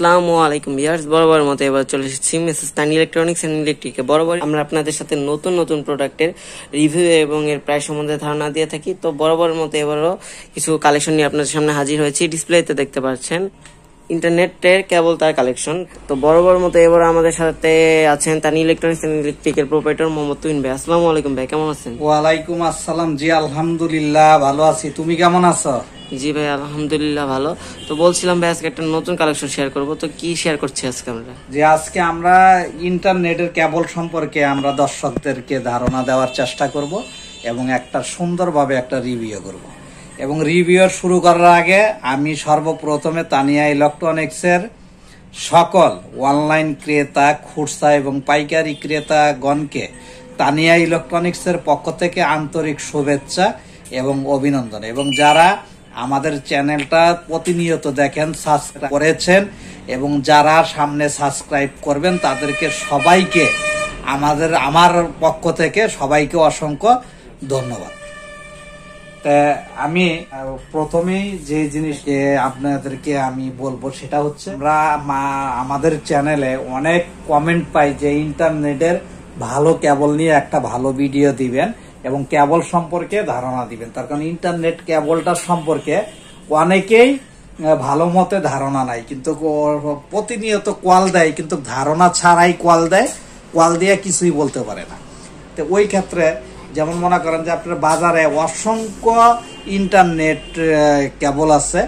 আসসালামু আলাইকুম ইয়ার্স বরাবর মতো এবার চলে এসেছি মিসেস তানি ইলেকট্রনিক্স অ্যান্ড ইলেকট্রিকে বরাবর আমরা আপনাদের সাথে নতুন নতুন প্রোডাক্টের রিভিউ এবং এর প্রায় সম্বন্ধে ধারণা দিয়ে থাকি তো বরাবর মতো এবারও কিছু কালেকশন নিয়ে আপনাদের সামনে হাজির হয়েছি ডিসপ্লেতে দেখতে পাচ্ছেন ইন্টারনেটের কেবল তার কালেকশন তো বরাবর মতো এবার আমাদের সাথে আছেন তানি ইলেকট্রনিক্স এন্ড ইলেকট্রিকের প্রোপাইটার মোহাম্মদ তুইন ভাই আসসালামু আলাইকুম ভাই কেমন আছেন ওয়ালাইকুম আসসালাম জি আলহামদুলিল্লাহ ভালো আছি তুমি কেমন আছো জি ভাই আলহামদুলিল্লাহ ভালো তো বলছিলাম ভাই আজকে একটা নতুন কালেকশন শেয়ার করব তো কি শেয়ার করছি আজকে আমরা যে আজকে আমরা ইন্টারনেটের কেবল সম্পর্কে আমরা দর্শকদেরকে ধারণা দেওয়ার চেষ্টা করব এবং একটা সুন্দরভাবে একটা রিভিউ করব এবং রিভিউ শুরু করার আগে আমি সর্বপ্রথমে তানিয়া ইলেকট্রনিক্সের সকল অনলাইন ক্রেতা খুরসা এবং পাইকারি ক্রেতাগণকে তানিয়া ইলেকট্রনিক্সের পক্ষ থেকে আন্তরিক শুভেচ্ছা এবং অভিনন্দন এবং যারা আমাদের চ্যানেলটা প্রতিনিয়ত দেখেন সাবস্ক্রাইব করেছেন এবং যারা সামনে সাবস্ক্রাইব করবেন তাদেরকে সবাইকে আমাদের আমার পক্ষ থেকে সবাইকে অসংখ্য ধন্যবাদ আমি প্রথমেই যে জিনিস আপনাদেরকে আমি বলবো সেটা হচ্ছে আমরা আমাদের চ্যানেলে অনেক কমেন্ট পাই যে ইন্টারনেটের ভালো কেবল নিয়ে একটা ভালো ভিডিও দিবেন এবং কেবল সম্পর্কে ধারণা দিবেন তার কারণ ইন্টারনেট কেবলটা সম্পর্কে অনেকেই ভালো মতে ধারণা নাই কিন্তু প্রতিনিয়ত কোয়াল দেয় কিন্তু ধারণা ছাড়াই কোয়াল দেয় কোয়াল দিয়ে কিছুই বলতে পারে না তো ওই ক্ষেত্রে যেমন মনে করেন যে আপনার বাজারে অসংখ্য ইন্টারনেট কেবল আছে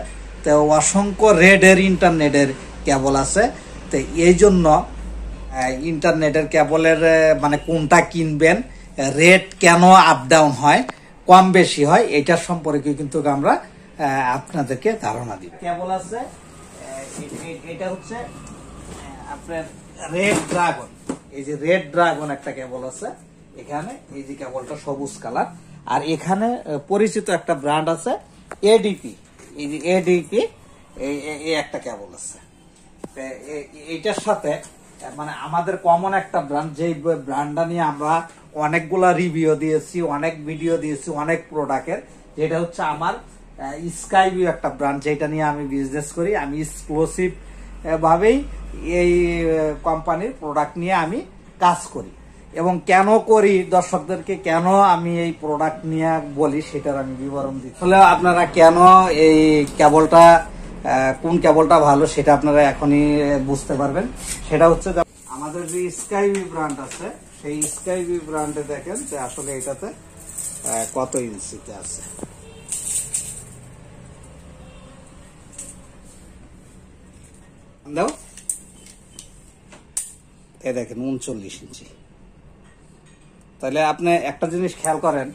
তো অসংখ্য রেডের ইন্টারনেটের কেবল আছে তো এই জন্য ইন্টারনেটের কেবলের মানে কোনটা কিনবেন রেট কেন আপ ডাউন হয় কম বেশি হয় এটার সম্পর্কে কিন্তু আমরা আপনাদেরকে ধারণা দিব কেবল আছে এটা হচ্ছে আপনার রেড ড্রাগন এই যে রেড ড্রাগন একটা কেবল আছে এখানে এই যে কেবলটা সবুজ কালার আর এখানে পরিচিত একটা ব্র্যান্ড আছে এডিপি এই যে এডিপি এই একটা কেবল আছে এইটার সাথে মানে আমাদের কমন একটা ব্র্যান্ড যে ব্র্যান্ডটা নিয়ে আমরা অনেকগুলা রিভিউ দিয়েছি অনেক ভিডিও দিয়েছি অনেক প্রোডাক্টের যেটা হচ্ছে আমার স্কাইভিউ একটা ব্র্যান্ড যেটা নিয়ে আমি বিজনেস করি আমি এক্সক্লুসিভ ভাবেই এই কোম্পানির প্রোডাক্ট নিয়ে আমি কাজ করি এবং কেন করি দর্শকদেরকে কেন আমি এই প্রোডাক্ট নিয়ে বলি সেটার আমি বিবরণ দিই তাহলে আপনারা কেন এই কেবলটা কোন কেবলটা ভালো সেটা আপনারা এখনই বুঝতে পারবেন সেটা হচ্ছে আমাদের যে স্কাইভি ব্র্যান্ড আছে সেই স্কাইভি ব্র্যান্ডে দেখেন যে আসলে এটাতে কত ইঞ্চিতে আছে দেখেন উনচল্লিশ ইঞ্চি তাহলে আপনি একটা জিনিস খেয়াল করেন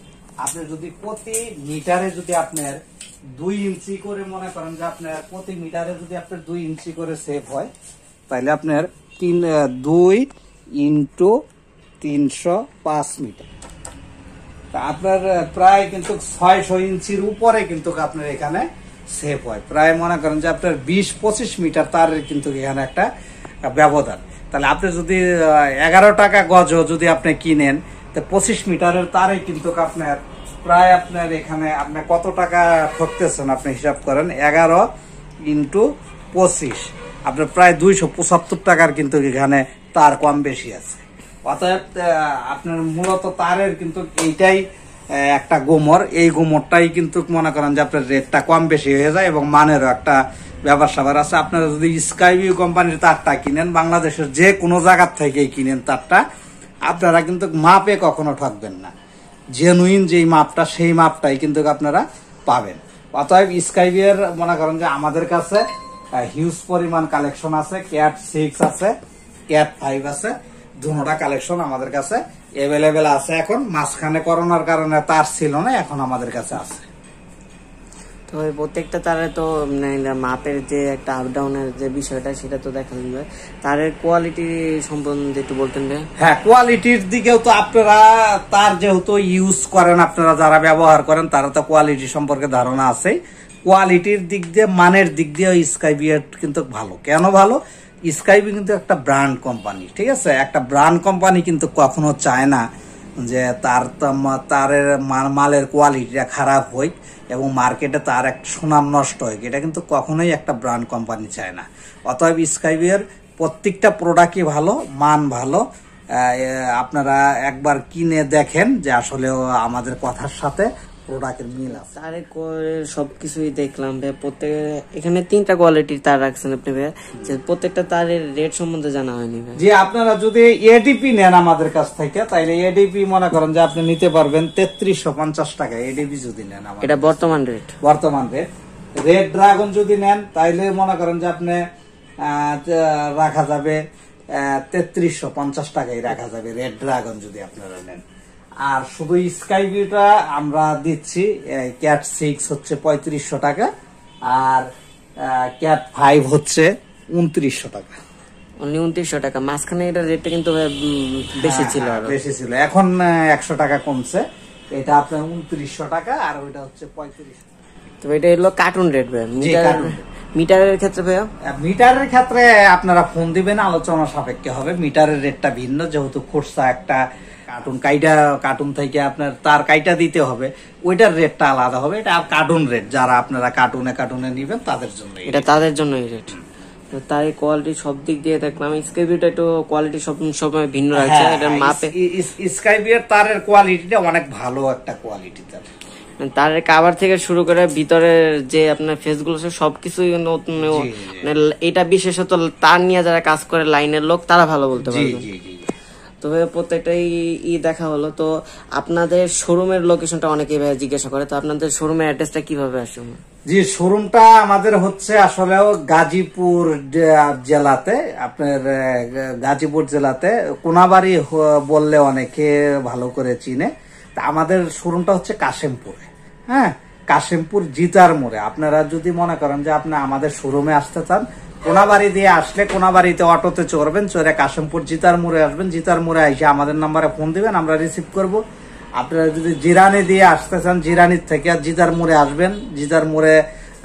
আপনি যদি প্রতি মিটারে যদি আপনার দুই ইঞ্চি করে মনে করেন যে আপনার প্রতি মিটারে যদি আপনার দুই ইঞ্চি করে সেভ হয় তাহলে আপনার তিন দুই ইন্টু তিনশো পাঁচ মিটার তা আপনার প্রায় কিন্তু ছয়শো ইঞ্চির উপরে কিন্তু আপনার এখানে সেভ হয় প্রায় মনে করেন যে আপনার বিশ পঁচিশ মিটার তার কিন্তু এখানে একটা ব্যবধান তাহলে আপনি যদি এগারো টাকা গজ যদি আপনি কিনেন তো পঁচিশ মিটারের তারে কিন্তু আপনার প্রায় আপনার এখানে আপনি কত টাকা ঠকতেছেন আপনি হিসাব করেন এগারো ইন্টু পঁচিশ আপনার প্রায় দুইশো পঁচাত্তর টাকার কিন্তু এখানে তার কম বেশি আছে অতএব আপনার মূলত তারের কিন্তু এইটাই একটা গোমর এই গোমরটাই কিন্তু মনে করেন যে আপনার রেটটা কম বেশি হয়ে যায় এবং মানেরও একটা ব্যাপার স্যাপার আছে আপনারা যদি স্কাইভিউ কোম্পানির তারটা কিনেন বাংলাদেশের যে কোনো জায়গার থেকেই কিনেন তারটা আপনারা কিন্তু মাপে কখনো ঠকবেন না জেনুইন যেই মাপটা সেই মাপটাই কিন্তু আপনারা পাবেন অতএব স্কাইবিয়ার মনে করেন যে আমাদের কাছে হিউজ পরিমাণ কালেকশন আছে ক্যাট সিক্স আছে ক্যাট ফাইভ আছে দুটা কালেকশন আমাদের কাছে অ্যাভেলেবেল আছে এখন মাঝখানে করোনার কারণে তার ছিল না এখন আমাদের কাছে আছে তো ওই প্রত্যেকটা তারে তো মানে, মাপের যে একটা আপডাউনের যে বিষয়টা সেটা তো দেখা যাবে তারের কোয়ালিটি সম্বন্ধে একটু বলতেন হ্যাঁ কোয়ালিটির দিকেও তো আপনারা তার যেহেতু ইউজ করেন আপনারা যারা ব্যবহার করেন তারা তো কোয়ালিটি সম্পর্কে ধারণা আছে কোয়ালিটির দিক দিয়ে মানের দিক দিয়ে স্কাইবিয়ার কিন্তু ভালো কেন ভালো স্কাইবি কিন্তু একটা ব্র্যান্ড কোম্পানি ঠিক আছে একটা ব্র্যান্ড কোম্পানি কিন্তু কখনো চায় না যে তার তারের মালের কোয়ালিটিটা খারাপ হই এবং মার্কেটে তার এক সুনাম নষ্ট হয় এটা কিন্তু কখনোই একটা ব্র্যান্ড কোম্পানি চায় না অতএব স্কাইবিয়ার প্রত্যেকটা প্রোডাক্টই ভালো মান ভালো আপনারা একবার কিনে দেখেন যে আসলে আমাদের কথার সাথে প্রোডাক্টের মিল আছে তারের সব কিছুই দেখলাম ভাই প্রত্যেক এখানে তিনটা কোয়ালিটির তার রাখছেন আপনি ভাই যে প্রত্যেকটা তারের রেট সম্বন্ধে জানা হয়নি ভাই যে আপনারা যদি এডিপি নেন আমাদের কাছ থেকে তাহলে এডিপি মনে করেন যে আপনি নিতে পারবেন তেত্রিশশো পঞ্চাশ টাকা এডিপি যদি নেন এটা বর্তমান রেট বর্তমান রেট রেড ড্রাগন যদি নেন তাইলে মনে করেন যে আপনি রাখা যাবে তেত্রিশশো পঞ্চাশ টাকায় রাখা যাবে রেড ড্রাগন যদি আপনারা নেন আর শুধু স্কাই ভিউটা আমরা দিচ্ছি ক্যাট সিক্স হচ্ছে পঁয়ত্রিশশো টাকা আর ক্যাট ফাইভ হচ্ছে উনত্রিশশো টাকা উনত্রিশশো টাকা মাঝখানে রেটটা কিন্তু বেশি হ্যাঁ, ছিল হ্যাঁ, বেশি ছিল এখন একশো টাকা কমছে এটা আপনার উনত্রিশশো টাকা আর ওইটা হচ্ছে তো এটা হলো কার্টুন রেট মিটারের ক্ষেত্রে মিটারের ক্ষেত্রে আপনারা ফোন দিবেন আলোচনা সাপেক্ষে হবে মিটারের রেটটা ভিন্ন যেহেতু খুরসা একটা কার্টুন কাইটা কার্টুন থেকে আপনার তার কাইটা দিতে হবে ওইটার রেটটা আলাদা হবে এটা কার্টুন রেট যারা আপনারা কার্টুনে কার্টুনে নেবেন তাদের জন্য এটা তাদের জন্যই রেট তাই কোয়ালিটি সব দিক দিয়ে দেখলাম একটু কোয়ালিটি সব সময় ভিন্ন হ্যাঁ, হ্যাঁ, এটা হ্যাঁ, মাপে তারের কোয়ালিটিটা অনেক ভালো একটা কোয়ালিটি তার তার কাভার থেকে শুরু করে ভিতরের যে আপনার ফেসগুলো সবকিছুই নতুন মানে এটা বিশেষত তার নিয়ে যারা কাজ করে লাইনের লোক তারা ভালো বলতে পারে তবে প্রত্যেকটাই ই দেখা হলো তো আপনাদের শোরুমের লোকেশনটা অনেকে জিজ্ঞাসা করে তো আপনাদের শোরুমের অ্যাড্রেসটা কিভাবে আসুন জি শোরুমটা আমাদের হচ্ছে আসলেও গাজীপুর জেলাতে আপনার গাজীপুর জেলাতে কোনাবাড়ি বললে অনেকে ভালো করে চিনে তা আমাদের শোরুমটা হচ্ছে কাশেমপুরে হ্যাঁ কাশেমপুর জিতার মোড়ে আপনারা যদি মনে করেন যে আপনি আমাদের শোরুমে আসতে চান কোনাবাড়ি দিয়ে আসলে কোনাবাড়িতে অটোতে চড়বেন চড়ে কাশিমপুর জিতার মোড়ে আসবেন জিতার মোড়ে এসে আমাদের নাম্বারে ফোন দিবেন আমরা রিসিভ করব আপনারা যদি জিরানি দিয়ে আসতে চান জিরানির থেকে জিতার মোড়ে আসবেন জিতার মোড়ে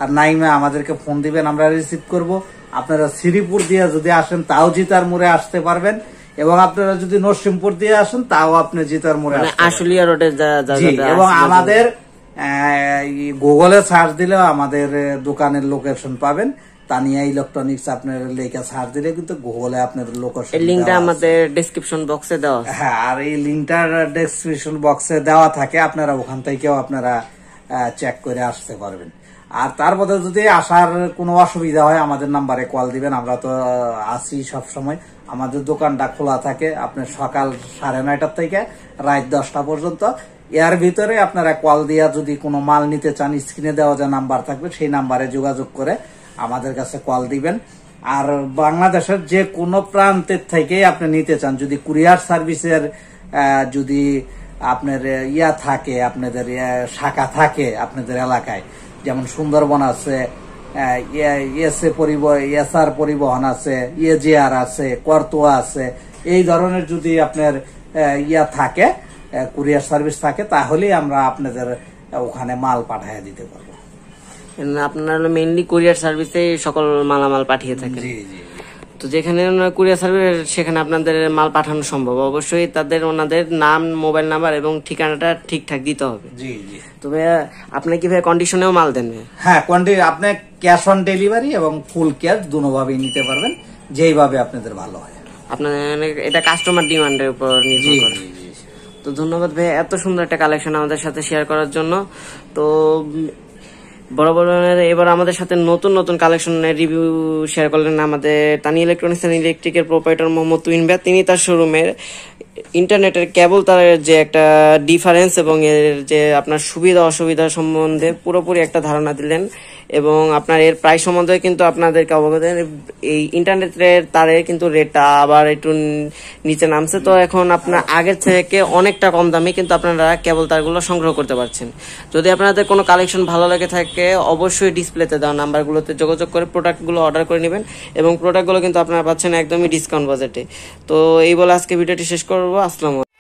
আর নাইমে আমাদেরকে ফোন দিবেন আমরা রিসিভ করব আপনারা শ্রীপুর দিয়ে যদি আসেন তাও জিতার মোড়ে আসতে পারবেন এবং আপনারা যদি নরসিংপুর দিয়ে আসেন তাও আপনি জিতার মোড়ে মানে আসলিয়া রোডে এবং আমাদের গুগলে সার্চ দিলেও আমাদের দোকানের লোকেশন পাবেন তানিয়া ইলেকট্রনিক্স আপনার লেখা সার দিলে কিন্তু গুগলে আপনার লোকেশন এই আমাদের ডিসক্রিপশন বক্সে দেওয়া হ্যাঁ আর এই লিঙ্কটা ডিসক্রিপশন বক্সে দেওয়া থাকে আপনারা ওখান থেকেও আপনারা চেক করে আসতে পারবেন আর তার বদলে যদি আসার কোনো অসুবিধা হয় আমাদের নাম্বারে কল দিবেন আমরা তো আসি সব সময় আমাদের দোকানটা খোলা থাকে আপনার সকাল সাড়ে নয়টার থেকে রাত দশটা পর্যন্ত এর ভিতরে আপনারা কল দিয়া যদি কোনো মাল নিতে চান স্ক্রিনে দেওয়া যা নাম্বার থাকবে সেই নাম্বারে যোগাযোগ করে আমাদের কাছে কল দিবেন আর বাংলাদেশের যে কোনো প্রান্তের থেকে আপনি নিতে চান যদি কুরিয়ার সার্ভিসের যদি আপনার ইয়া থাকে আপনাদের শাখা থাকে আপনাদের এলাকায় যেমন সুন্দরবন আছে এসএ এসআর পরিবহন আছে আর আছে করতোয়া আছে এই ধরনের যদি আপনার ইয়া থাকে কুরিয়ার সার্ভিস থাকে তাহলেই আমরা আপনাদের ওখানে মাল পাঠাইয়া দিতে পারবো আপনারা হলো মেইনলি কুরিয়ার সার্ভিসে সকল মালামাল পাঠিয়ে থাকেন তো যেখানে কুরিয়ার সার্ভিস সেখানে আপনাদের মাল পাঠানো সম্ভব অবশ্যই তাদের ওনাদের নাম মোবাইল নাম্বার এবং ঠিকানাটা ঠিকঠাক দিতে হবে তো ভাইয়া আপনি কি ভাইয়া কন্ডিশনেও মাল দেন হ্যাঁ কন্ডি আপনি ক্যাশ অন ডেলিভারি এবং ফুল ক্যাশ দুনোভাবেই নিতে পারবেন যেইভাবে আপনাদের ভালো হয় আপনার মানে এটা কাস্টমার ডিমান্ডের উপর নির্ভর করে তো ধন্যবাদ ভাইয়া এত সুন্দর একটা কালেকশন আমাদের সাথে শেয়ার করার জন্য তো বড় বড় এবার আমাদের সাথে নতুন নতুন কালেকশনের রিভিউ শেয়ার করলেন আমাদের তানি ইলেকট্রনিক্স অ্যান্ড ইলেকট্রিকের প্রোপাইটার মোহাম্মদ তুইনবা তিনি তার শোরুমের ইন্টারনেটের কেবল তার যে একটা ডিফারেন্স এবং এর যে আপনার সুবিধা অসুবিধা সম্বন্ধে পুরোপুরি একটা ধারণা দিলেন এবং আপনার এর প্রাইস সম্বন্ধে কিন্তু আপনাদেরকে অবগত এই ইন্টারনেটের তারের কিন্তু রেটটা আবার একটু নিচে নামছে তো এখন আপনার আগের থেকে অনেকটা কম দামে কিন্তু আপনারা কেবল তারগুলো সংগ্রহ করতে পারছেন যদি আপনাদের কোনো কালেকশন ভালো লাগে থাকে অবশ্যই ডিসপ্লেতে দেওয়া নাম্বারগুলোতে যোগাযোগ করে প্রোডাক্টগুলো অর্ডার করে নেবেন এবং প্রোডাক্টগুলো কিন্তু আপনারা পাচ্ছেন একদমই ডিসকাউন্ট বাজেটে তো এই বলে আজকে ভিডিওটি শেষ করবো আসসালাম